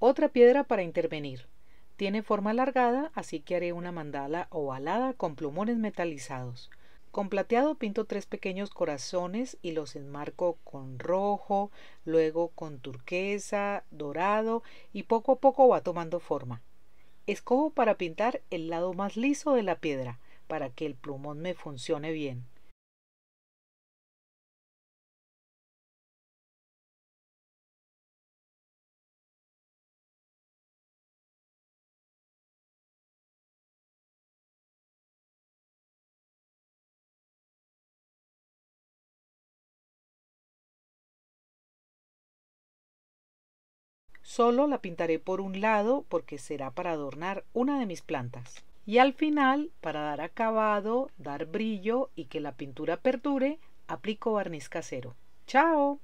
Otra piedra para intervenir. Tiene forma alargada, así que haré una mandala ovalada con plumones metalizados. Con plateado pinto tres pequeños corazones y los enmarco con rojo, luego con turquesa, dorado y poco a poco va tomando forma. Escojo para pintar el lado más liso de la piedra, para que el plumón me funcione bien. Solo la pintaré por un lado porque será para adornar una de mis plantas. Y al final, para dar acabado, dar brillo y que la pintura perdure, aplico barniz casero. ¡Chao!